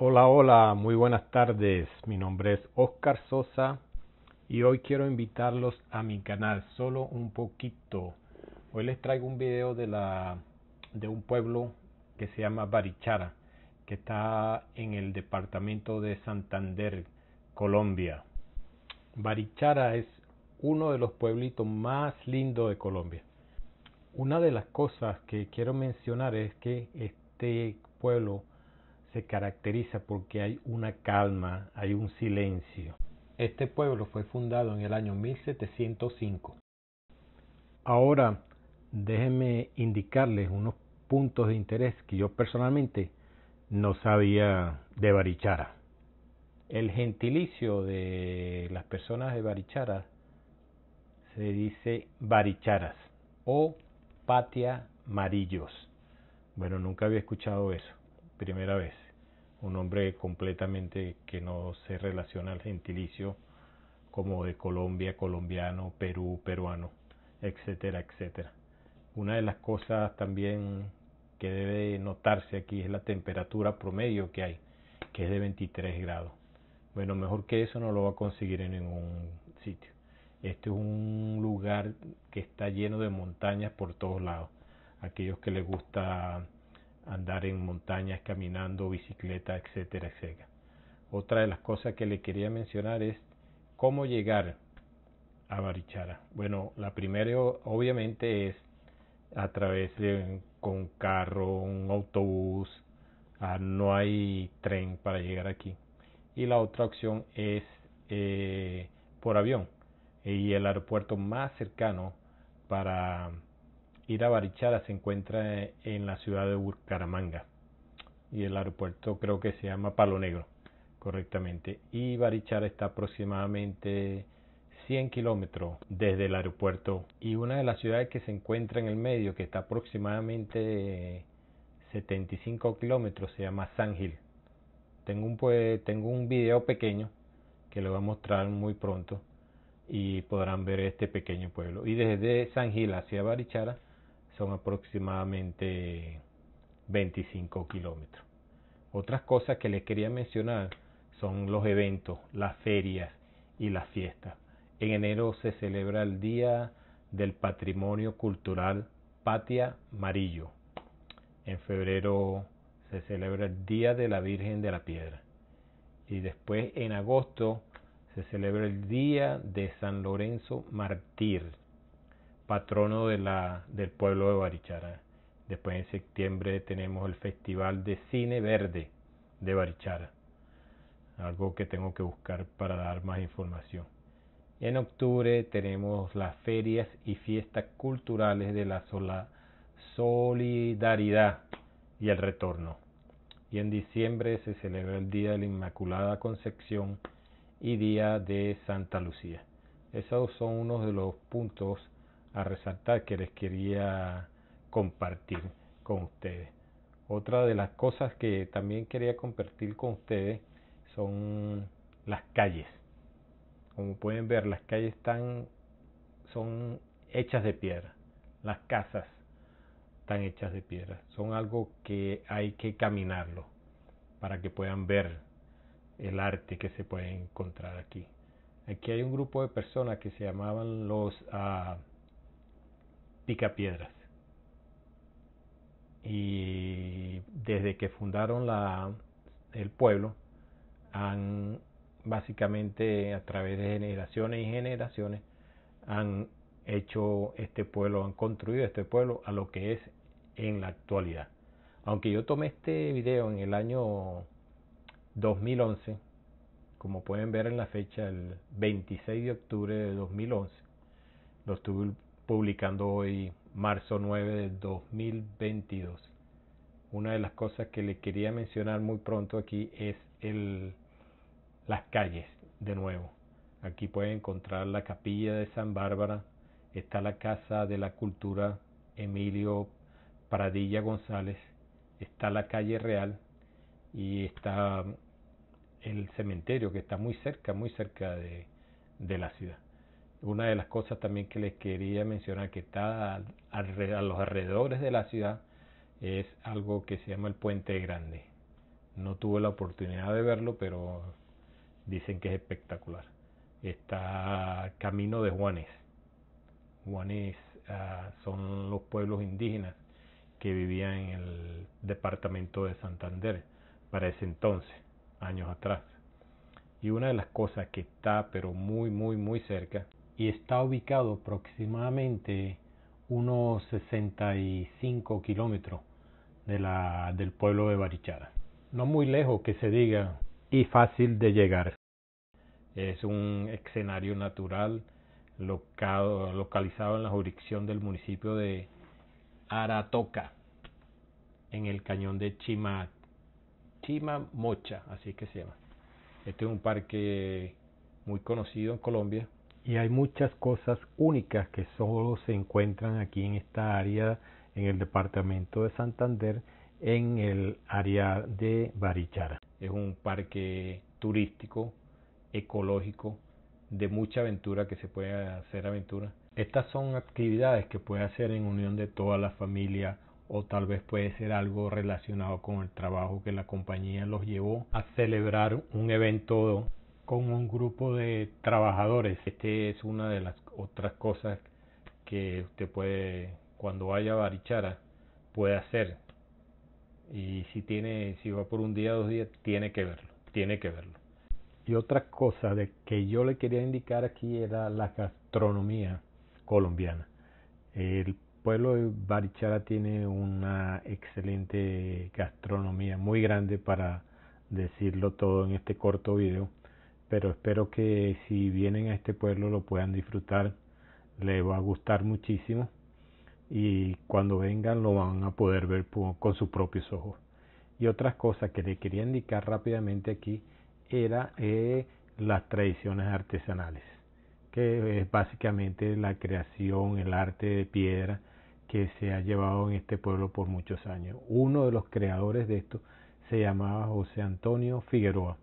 Hola, hola, muy buenas tardes. Mi nombre es Oscar Sosa y hoy quiero invitarlos a mi canal solo un poquito. Hoy les traigo un video de, la, de un pueblo que se llama Barichara, que está en el departamento de Santander, Colombia. Barichara es uno de los pueblitos más lindos de Colombia. Una de las cosas que quiero mencionar es que este pueblo caracteriza porque hay una calma, hay un silencio. Este pueblo fue fundado en el año 1705. Ahora, déjenme indicarles unos puntos de interés que yo personalmente no sabía de Barichara. El gentilicio de las personas de Barichara se dice Baricharas o Patia Marillos. Bueno, nunca había escuchado eso, primera vez un nombre completamente que no se relaciona al gentilicio como de Colombia, colombiano, Perú, peruano, etcétera, etcétera. Una de las cosas también que debe notarse aquí es la temperatura promedio que hay, que es de 23 grados. Bueno, mejor que eso no lo va a conseguir en ningún sitio. Este es un lugar que está lleno de montañas por todos lados. Aquellos que les gusta andar en montañas, caminando, bicicleta, etcétera, etcétera. Otra de las cosas que le quería mencionar es cómo llegar a Barichara. Bueno, la primera obviamente es a través de con un carro, un autobús, ah, no hay tren para llegar aquí. Y la otra opción es eh, por avión. Y el aeropuerto más cercano para Ir a Barichara se encuentra en la ciudad de Burcaramanga y el aeropuerto creo que se llama Palo Negro, correctamente. Y Barichara está aproximadamente 100 kilómetros desde el aeropuerto y una de las ciudades que se encuentra en el medio, que está aproximadamente 75 kilómetros, se llama San Gil. Tengo un, tengo un video pequeño que lo voy a mostrar muy pronto y podrán ver este pequeño pueblo. Y desde San Gil hacia Barichara son aproximadamente 25 kilómetros. Otras cosas que les quería mencionar son los eventos, las ferias y las fiestas. En enero se celebra el Día del Patrimonio Cultural Patia Amarillo. En febrero se celebra el Día de la Virgen de la Piedra. Y después en agosto se celebra el Día de San Lorenzo Martir patrono del pueblo de Barichara. Después en septiembre tenemos el Festival de Cine Verde de Barichara. Algo que tengo que buscar para dar más información. en octubre tenemos las ferias y fiestas culturales de la solidaridad y el retorno. Y en diciembre se celebra el Día de la Inmaculada Concepción y Día de Santa Lucía. Esos son unos de los puntos a resaltar que les quería compartir con ustedes. Otra de las cosas que también quería compartir con ustedes son las calles. Como pueden ver, las calles están son hechas de piedra. Las casas están hechas de piedra. Son algo que hay que caminarlo para que puedan ver el arte que se puede encontrar aquí. Aquí hay un grupo de personas que se llamaban los ah, piedras. Y desde que fundaron la, el pueblo, han básicamente a través de generaciones y generaciones, han hecho este pueblo, han construido este pueblo a lo que es en la actualidad. Aunque yo tomé este video en el año 2011, como pueden ver en la fecha, el 26 de octubre de 2011, lo, estuve, publicando hoy, marzo 9 de 2022. Una de las cosas que le quería mencionar muy pronto aquí es el, las calles, de nuevo. Aquí pueden encontrar la capilla de San Bárbara, está la Casa de la Cultura Emilio Pradilla González, está la calle Real y está um, el cementerio que está muy cerca, muy cerca de la ciudad una de las cosas también que les quería mencionar que está a, los alrededores de la ciudad es algo que se llama el Puente Grande. No tuve la oportunidad de verlo, pero dicen que es espectacular. Está Camino de Juanes. Juanes ah, son los pueblos indígenas que vivían en el departamento de Santander para ese entonces, años atrás. Y una de las cosas que está pero muy, muy, muy cerca y está ubicado aproximadamente unos 65 kilómetros de del pueblo de Barichara. No muy lejos que se diga y fácil de llegar. Es un escenario natural localizado en la jurisdicción del municipio de Aratoca, en el cañón de Chima, Chimamocha, así que se llama. Este es un parque muy conocido en Colombia y hay muchas cosas únicas que solo se encuentran aquí en esta área, en el departamento de Santander, en el área de Barichara. Es un parque turístico, ecológico, de mucha aventura que se puede hacer aventura. Estas son actividades que puede hacer en unión de toda la familia o tal vez puede ser algo relacionado con el trabajo que la compañía los llevó a celebrar un evento con un grupo de trabajadores. Este es una de las otras cosas que usted puede, cuando vaya a Barichara, puede hacer. Y si tiene, si va por un día, dos días, tiene que verlo, tiene que verlo. Y otra cosa de que yo le quería indicar aquí era la gastronomía colombiana. El pueblo de Barichara tiene una excelente gastronomía, muy grande para decirlo todo en este corto video pero espero que si vienen a este pueblo lo puedan disfrutar, les va a gustar muchísimo y cuando vengan lo van a poder ver con sus propios ojos. Y otras cosas que le quería indicar rápidamente aquí era eh, las tradiciones artesanales, que es básicamente la creación, el arte de piedra que se ha llevado en este pueblo por muchos años. Uno de los creadores de esto se llamaba José Antonio Figueroa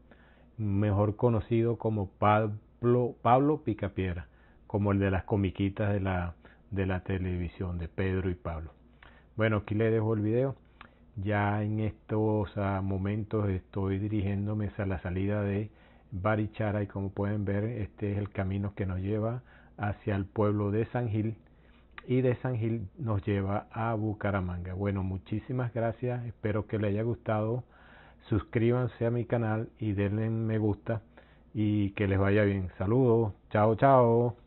mejor conocido como Pablo, Pablo Picapiedra, como el de las comiquitas de la, de la televisión de Pedro y Pablo. Bueno, aquí le dejo el video. Ya en estos ah, momentos estoy dirigiéndome a la salida de Barichara y como pueden ver este es el camino que nos lleva hacia el pueblo de San Gil y de San Gil nos lleva a Bucaramanga. Bueno, muchísimas gracias, espero que les haya gustado suscríbanse a mi canal y denle me gusta y que les vaya bien. Saludos, chao, chao.